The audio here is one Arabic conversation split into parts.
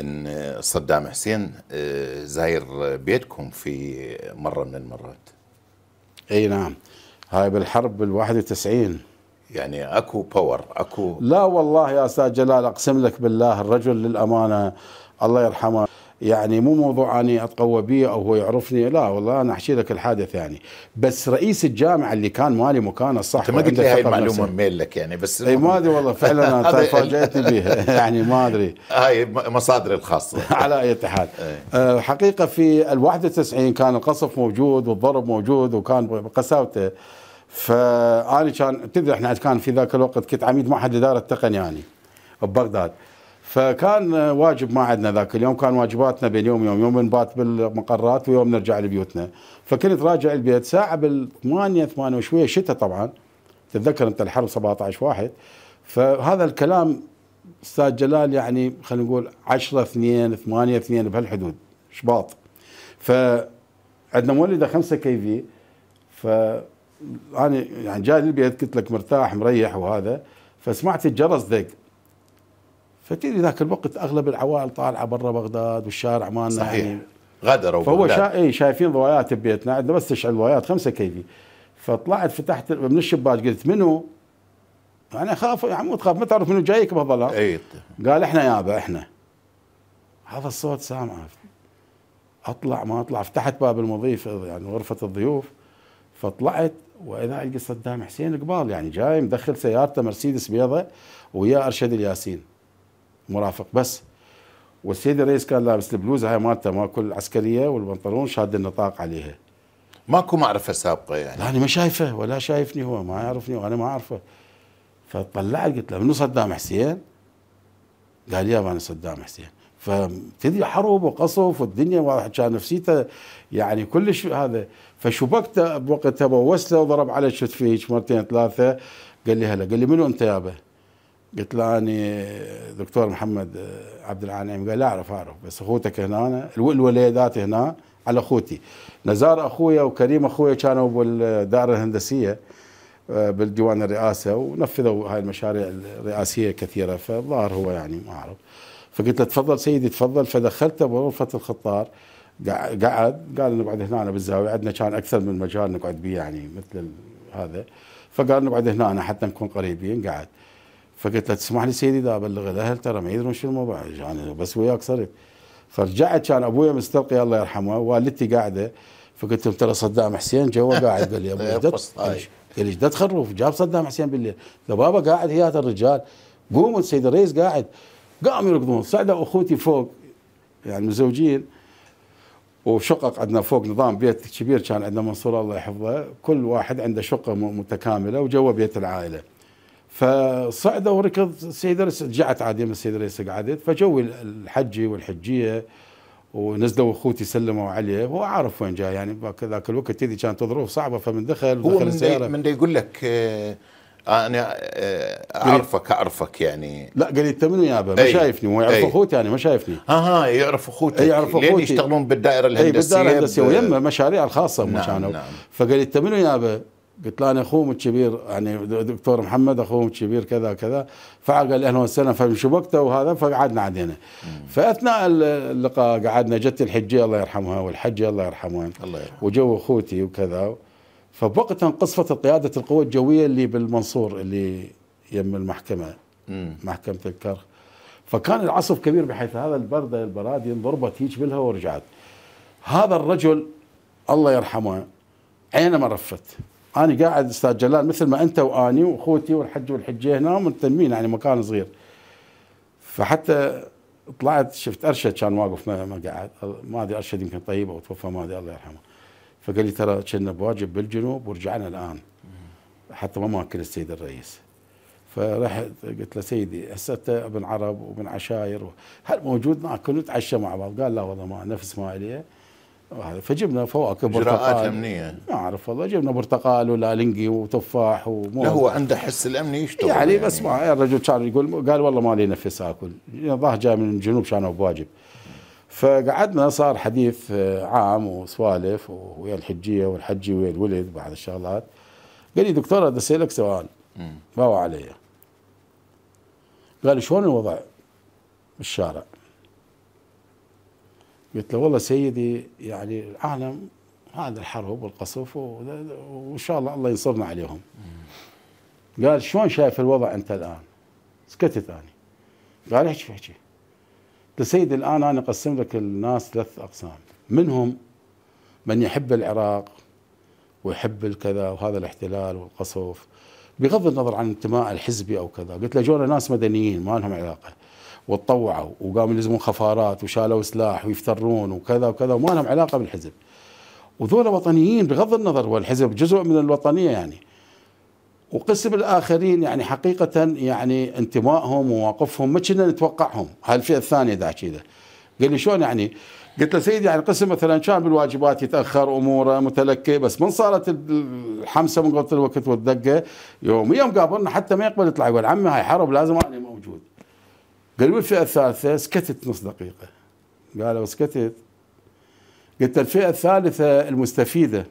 ان صدام حسين آه، زاير بيتكم في مره من المرات اي نعم هاي بالحرب بال91 يعني اكو باور اكو لا والله يا استاذ جلال اقسم لك بالله الرجل للامانه الله يرحمه يعني مو موضوع اني اتقوى به او هو يعرفني لا والله انا احكي لك الحادث يعني بس رئيس الجامعه اللي كان مالي مكانه صح انت ما قلت لي هاي المعلومه ميل لك يعني بس اي ما ادري والله فعلا انا يعني تفاجئت بها يعني ما ادري هاي مصادري الخاصه على اي حال أه، حقيقه في ال 91 كان القصف موجود والضرب موجود وكان بقساوته فاني كان تدري احنا كان في ذاك الوقت كنت عميد معهد الاداره التقنيه يعني ببغداد فكان واجب ما عندنا ذاك اليوم كان واجباتنا بين يوم يوم يوم نبات بالمقرات ويوم نرجع لبيوتنا فكنت راجع البيت ساعه بال 8 8 وشويه شتاء طبعا تتذكر انت الحرب 17 واحد فهذا الكلام استاذ جلال يعني خلينا نقول 10 2 8 2 بهالحدود شباط ف عندنا مولده 5 كي في ف انا يعني جاي للبيت قلت لك مرتاح مريح وهذا فسمعت الجرس دق فتجي ذاك الوقت اغلب العوائل طالعه برا بغداد والشارع مالنا صحيح يعني غدروا فهو شا... اي شايفين ضوايات ببيتنا عندنا بس تشعل ضوايات خمسه كيفي فطلعت فتحت من الشباك قلت منو؟ انا اخاف يا عمود خاف ما تعرف منو جايك بهالظلام اي قال احنا يابا احنا هذا الصوت سامعه اطلع ما اطلع فتحت باب المضيف يعني غرفه الضيوف فطلعت واذا القى صدام حسين قبال يعني جاي مدخل سيارته مرسيدس بيضة ويا ارشد الياسين مرافق بس والسيد الرئيس كان لابس البلوزه هاي مالته ماكو العسكريه والبنطلون شاد النطاق عليها ماكو معرفه سابقه يعني لا انا ما شايفه ولا شايفني هو ما يعرفني وانا ما اعرفه فطلعت قلت له منو صدام حسين؟ قال يا انا صدام حسين فتدري حرب وقصف والدنيا واضح كان نفسيته يعني كلش هذا فشبكته بوقتها بوسله وضرب على شت فيه مرتين ثلاثه قال لي هلا قال لي منو انت يابا؟ قلت له أنا دكتور محمد عبد العنيم قال لا أعرف أعرف بس أخوتك هنا الوليدات هنا على أخوتي نزار أخويا وكريم أخويا كانوا بالدائرة الهندسية آه، بالديوان الرئاسة ونفذوا هاي المشاريع الرئاسية كثيرة فالظاهر هو يعني ما أعرف فقلت له تفضل سيدي تفضل فدخلته بغرفة الخطار قعد قال نقعد هنا بالزاوية عندنا كان أكثر من مجال نقعد به يعني مثل هذا فقال نقعد هنا حتى نكون قريبين قعد فقلت له تسمح لي سيدي اذا ابلغ الاهل ترى ما يدرون شنو الموضوع يعني بس وياك صرت فرجعت كان ابويا مستلقي الله يرحمه والدتي قاعده فقلت لهم ترى صدام حسين جوا قاعد قال لي ابوي قال لي تخرف جاب صدام حسين بالليل ده بابا قاعد هذا الرجال قوموا السيد الرئيس قاعد قاموا يركضون صعدوا اخوتي فوق يعني مزوجين وشقق عندنا فوق نظام بيت كبير كان عندنا منصور الله يحفظه كل واحد عنده شقه متكامله وجوا بيت العائله فصعد وركض رئيس رجعت عادي من السيد رئيس قعدت فجو الحجي والحجية ونزلوا اخوتي سلموا عليه هو عارف وين جاي يعني ذاك الوقت تدي كانت ظروف صعبه فمن دخل هو دخل من السياره من يقول لك آه، انا آه، اعرفك اعرفك يعني لا قال لي انت منو يابا ما شايفني هو يعرف اخوتي يعني ما شايفني اها يعرف اخوتي يعرف اخوتي لين يشتغلون بالدائره الهندسيه بالدائره الهندسيه ويمه مشاريع الخاصه نعم كانوا نعم. فقال لي انت منو يابا قلت له انا اخوهم الكبير يعني دكتور محمد اخوهم الكبير كذا كذا فقال اهلا وسهلا فمشي وقته وهذا فقعدنا عندنا فاثناء اللقاء قعدنا جت الحجيه الله يرحمها والحجه الله يرحمها الله يرحمها وجو اخوتي وكذا فبوقتها انقصفت قياده القوه الجويه اللي بالمنصور اللي يم المحكمه مم. محكمه الكرخ فكان العصف كبير بحيث هذا البرده البرادي انضربت هيك بالها ورجعت هذا الرجل الله يرحمه عينه ما رفت انا قاعد استاذ جلال مثل ما انت واني واخوتي والحج والحجيه هنا منتمين يعني مكان صغير فحتى طلعت شفت ارشد كان واقف ما, ما قاعد ما ادري ارشد يمكن طيب او توفى ما ادري الله يرحمه فقال لي ترى كنا بواجب بالجنوب ورجعنا الان حتى ما ماكل السيد الرئيس فرحت قلت له سيدي هسه انت ابن عرب وابن عشاير هل موجود ناكل نتعشى مع بعض قال لا والله ما نفس ما عليه فجبنا فواكه برتقال اجراءات امنيه ما اعرف والله جبنا برتقال ولالنقي وتفاح ومو هو عنده حس الامني يشتغل يعني, يعني بس ما يعني الرجل كان يقول قال والله ما لي نفس اكل ظاهر يعني جاي من الجنوب شانه بواجب فقعدنا صار حديث آه، عام وسوالف ويا الحجيه والحجي ويا الولد بعض الشغلات قال لي دكتور هذا اسالك سؤال باوع علي قال شلون الوضع بالشارع؟ قلت له والله سيدي يعني العالم هذا الحرب والقصف وان شاء الله الله ينصرنا عليهم قال شلون شايف الوضع انت الان سكتت انا قال احكي احكي قلت سيدي الان انا اقسم لك الناس ثلاث اقسام منهم من يحب العراق ويحب الكذا وهذا الاحتلال والقصف بغض النظر عن انتماء الحزبي او كذا قلت له جونا ناس مدنيين ما لهم علاقه وتطوعوا وقاموا يلزمون خفارات وشالوا سلاح ويفترون وكذا وكذا وما لهم علاقه بالحزب وذولا وطنيين بغض النظر هو الحزب جزء من الوطنيه يعني وقسم الاخرين يعني حقيقه يعني انتمائهم ومواقفهم ما كنا نتوقعهم هالفئه الثانيه ذاك كذا قال لي شلون يعني قلت له سيدي يعني قسم مثلا كان بالواجبات يتاخر اموره متلكي بس من صارت الحمسه من قبل الوقت والدقه يوم يوم قابلنا حتى ما يقبل يطلع يقول عمي هاي حرب لازم انا موجود قالوا الفئة الثالثة سكتت نص دقيقة قالوا سكتت قلت الفئة الثالثة المستفيدة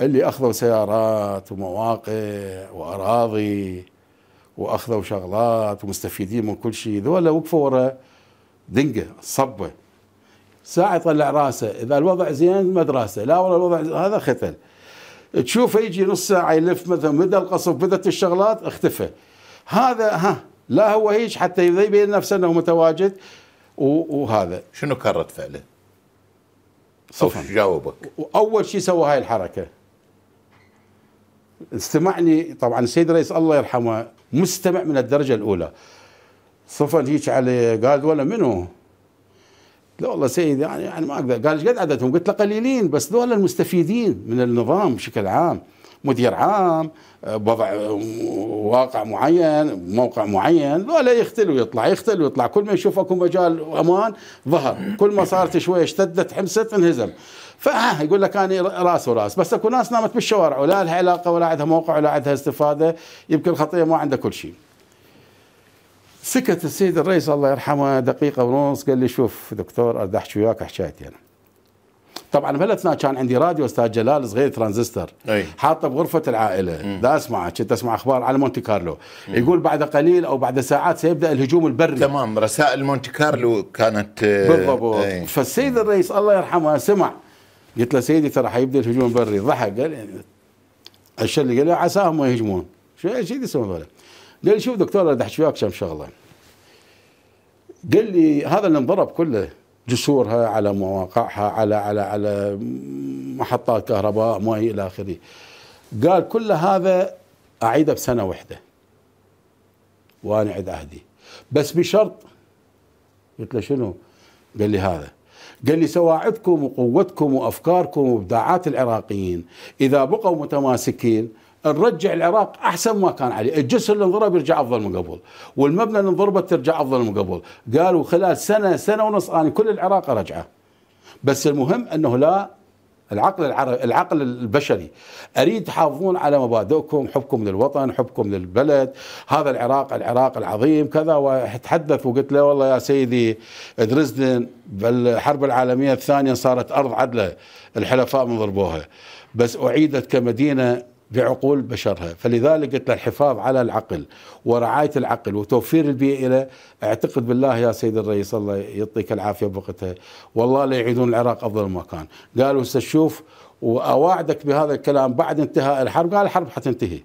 اللي أخذوا سيارات ومواقع وأراضي وأخذوا شغلات ومستفيدين من كل شيء ذولا وقفوا ورا دنقة صبة ساعة يطلع راسه إذا الوضع زين مدرسة لا والله الوضع هذا ختل تشوفه يجي نص ساعة يلف مثلا بدا القصف بدت الشغلات اختفى هذا ها لا هو هيج حتى يبين نفسه انه متواجد وهذا شنو كان رد فعله؟ صفر جاوبك اول شيء سوى هاي الحركه استمعني طبعا السيد رئيس الله يرحمه مستمع من الدرجه الاولى صفن هيك علي قال ولا منو؟ لا والله سيد يعني, يعني ما اقدر قال ايش قد عددهم؟ قلت له قليلين بس ذولا المستفيدين من النظام بشكل عام مدير عام بوضع واقع معين موقع معين ولا يختل ويطلع يختل ويطلع كل ما يشوف اكو مجال امان ظهر كل ما صارت شويه اشتدت حمست انهزم فها يقول لك انا راس وراس بس اكو ناس نامت بالشوارع ولا لها علاقه ولا عندها موقع ولا عندها استفاده يمكن الخطيه ما عندها كل شيء سكت السيد الرئيس الله يرحمه دقيقة ونص قال لي شوف دكتور أريد أحكي وياك حكايتي أنا طبعا بهالاثناء كان عندي راديو استاذ جلال صغير ترانزستور حاطه بغرفه العائله دا اسمع كنت اسمع اخبار على مونتي كارلو مم. يقول بعد قليل او بعد ساعات سيبدا الهجوم البري تمام رسائل مونتي كارلو كانت آه، بالضبط أي. فالسيد الرئيس الله يرحمه سمع قلت له سيدي ترى حيبدا الهجوم البري ضحك قال اشر لي قال له عساهم ما يهجمون شو ايش يسوون هذول؟ قال لي شوف دكتور احكي وياك كم شغله قال لي هذا اللي انضرب كله جسورها على مواقعها على على على محطات كهرباء هي الى اخره قال كل هذا اعيده بسنه واحده وانا عد عهدي بس بشرط قلت له شنو؟ قال لي هذا قال لي سواعدكم وقوتكم وافكاركم وابداعات العراقيين اذا بقوا متماسكين نرجع العراق احسن ما كان عليه، الجسر اللي انضرب يرجع افضل من قبل، والمبنى اللي انضربت ترجع افضل من قبل، قالوا خلال سنه سنه ونص انا كل العراق رجعه. بس المهم انه لا العقل العربي العقل البشري اريد تحافظون على مبادئكم حبكم للوطن حبكم للبلد هذا العراق العراق العظيم كذا وتحدث وقلت له والله يا سيدي درزدن بالحرب العالميه الثانيه صارت ارض عدله الحلفاء من ضربوها بس اعيدت كمدينه بعقول بشرها فلذلك قلت الحفاظ على العقل ورعاية العقل وتوفير البيئة له اعتقد بالله يا سيد الرئيس الله يعطيك العافية بوقتها والله لا يعيدون العراق أفضل مكان قالوا ستشوف وأواعدك بهذا الكلام بعد انتهاء الحرب قال الحرب حتنتهي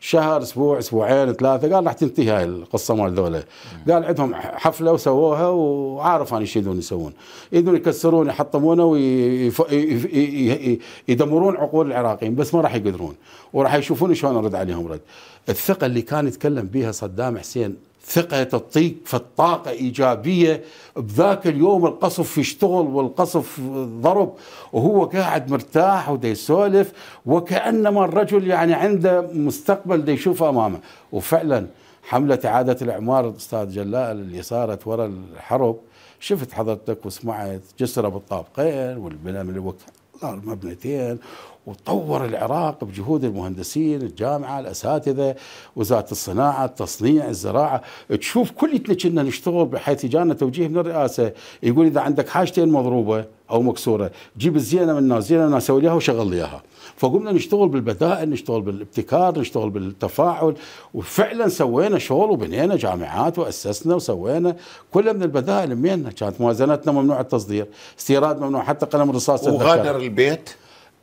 شهر اسبوع اسبوعين ثلاثه قال راح تنتهي هاي القصه مال ذولا قال عندهم حفله وسووها وعارف انا ايش يدون يسوون يدون يكسرون يحطمونه ويدمرون عقول العراقيين بس ما راح يقدرون وراح يشوفون شلون ارد عليهم رد الثقه اللي كان يتكلم بها صدام حسين ثقة تعطيك في الطاقة إيجابية بذاك اليوم القصف يشتغل والقصف ضرب وهو قاعد مرتاح ودا يسولف وكأنما الرجل يعني عنده مستقبل دا يشوفه أمامه وفعلا حملة إعادة الإعمار أستاذ جلال اللي صارت وراء الحرب شفت حضرتك وسمعت جسرة بالطابقين والبناء من الوقت المبنتين وطور العراق بجهود المهندسين الجامعة الأساتذة وزارة الصناعة التصنيع الزراعة تشوف كل كنا نشتغل بحيث جانا توجيه من الرئاسة يقول إذا عندك حاجتين مضروبة او مكسوره جيب الزينه من الناس زينه انا اسوي وشغل لي اياها فقمنا نشتغل بالبدائل نشتغل بالابتكار نشتغل بالتفاعل وفعلا سوينا شغل وبنينا جامعات واسسنا وسوينا كل من البدائل مننا كانت موازنتنا ممنوع التصدير استيراد ممنوع حتى قلم الرصاص وغادر البيت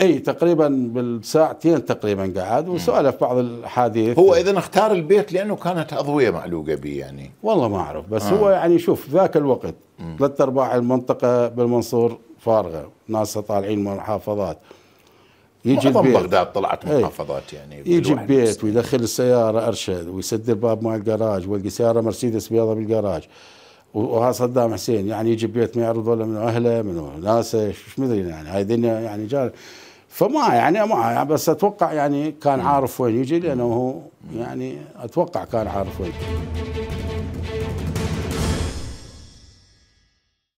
اي تقريبا بالساعتين تقريبا قعد وسولف بعض الاحاديث هو اذا اختار البيت لانه كانت اضويه معلوقه به يعني والله ما اعرف بس آه. هو يعني شوف ذاك الوقت ثلاث ارباع المنطقه بالمنصور فارغه ناسها طالعين محافظات يجي البيت بغداد طلعت محافظات يعني يجي البيت ويدخل السياره ارشد ويسد الباب مع الجراج ويلقي سياره مرسيدس بيضه بالجراج وها صدام حسين يعني يجي بيت ما يعرض ولا من اهله من ناسه ايش مدري يعني هاي الدنيا يعني جار فما يعني ما بس اتوقع يعني كان عارف وين يجي لانه هو يعني اتوقع كان عارف وين يجي.